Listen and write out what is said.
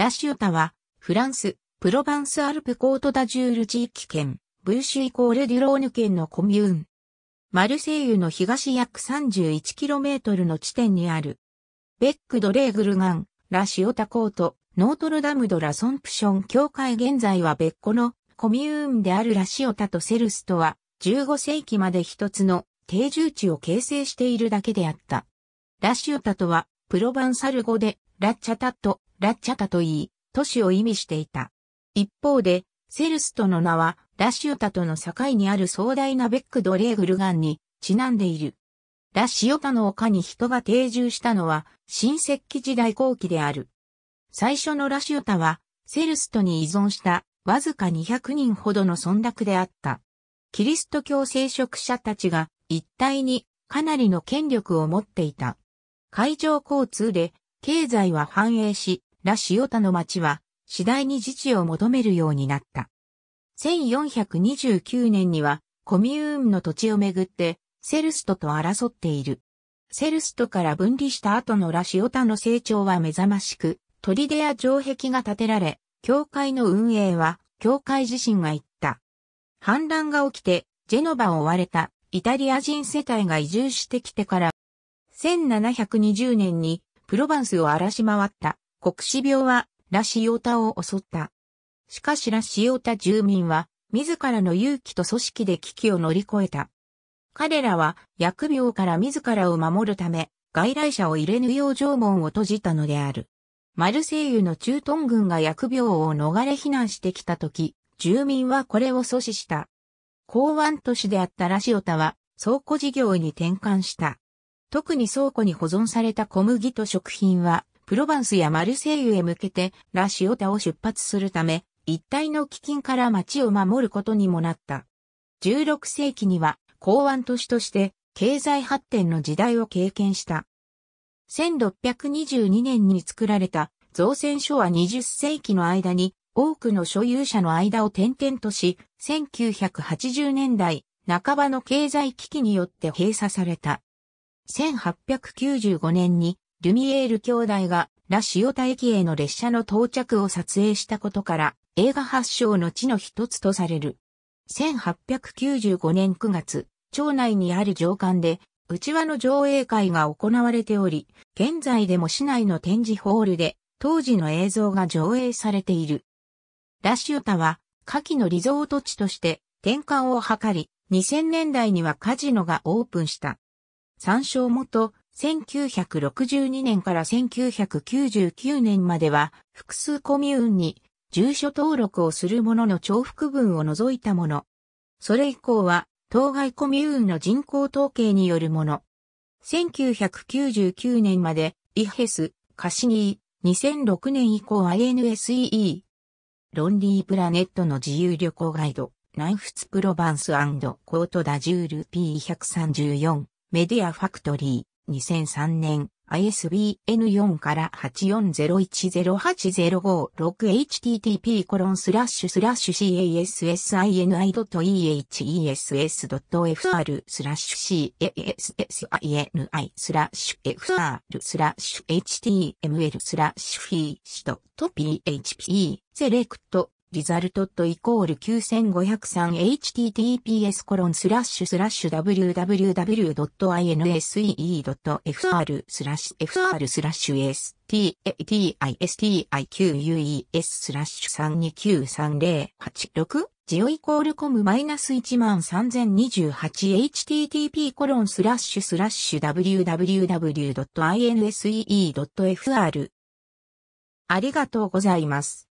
ラシュータは、フランス、プロヴァンスアルプコートダジュール地域圏、ブーシュイコールデュローヌ県のコミューン。マルセイユの東約 31km の地点にある。ベック・ドレーグルガン、ラ・シオタコート、ノートルダム・ド・ラ・ソンプション教会現在は別個のコミューンであるラ・シオタとセルスとは15世紀まで一つの定住地を形成しているだけであった。ラ・シオタとはプロヴァンサル語でラ・ッチャタット、ラッチャタといい、都市を意味していた。一方で、セルストの名は、ラシオタとの境にある壮大なベックドレーグルガンにちなんでいる。ラシオタの丘に人が定住したのは、新石器時代後期である。最初のラシオタは、セルストに依存したわずか200人ほどの存落であった。キリスト教聖職者たちが一体にかなりの権力を持っていた。海上交通で経済は繁栄し、ラ・シオタの町は、次第に自治を求めるようになった。1429年には、コミューンの土地をめぐって、セルストと争っている。セルストから分離した後のラシオタの成長は目覚ましく、トリデア城壁が建てられ、教会の運営は、教会自身が言った。反乱が起きて、ジェノバを追われたイタリア人世帯が移住してきてから、1720年にプロヴァンスを荒らし回った国死病はラシオタを襲った。しかしラシオタ住民は自らの勇気と組織で危機を乗り越えた。彼らは薬病から自らを守るため外来者を入れぬよう城門を閉じたのである。マルセイユの駐屯軍が薬病を逃れ避難してきた時、住民はこれを阻止した。港湾都市であったラシオタは倉庫事業に転換した。特に倉庫に保存された小麦と食品はプロバンスやマルセイユへ向けてラシオタを出発するため、一帯の基金から町を守ることにもなった。16世紀には港湾都市として経済発展の時代を経験した。1622年に作られた造船所は20世紀の間に多くの所有者の間を転々とし、1980年代半ばの経済危機によって閉鎖された。1895年にルミエール兄弟がラシオタ駅への列車の到着を撮影したことから映画発祥の地の一つとされる。1895年9月、町内にある上官で内輪の上映会が行われており、現在でも市内の展示ホールで当時の映像が上映されている。ラシオタは、夏季のリゾート地として転換を図り、2000年代にはカジノがオープンした。参照元、1962年から1999年までは複数コミューンに住所登録をするものの重複分を除いたもの。それ以降は当該コミューンの人口統計によるもの。1999年までイヘス、カシニー、2006年以降 INSEE、ロンリープラネットの自由旅行ガイド、ナイフツプロバンスコートダジュール P134、メディアファクトリー。2003年 ISBN4 から 84010805-6http コロンスラッシュスラッシュ cassini.ehess.fr スラッシュ cassini スラッシュ fr スラッシュ html スラッシュフィーシと php セレクトリザルトットイコール 9503https コロンスラッシュスラッシュ www.insee.fr スラッシュ fr スラッシュ statistiques スラッシュ329308ジオイコールコムマイナス1万 3028http コロンスラッシュスラッシュ www.insee.fr ありがとうございます。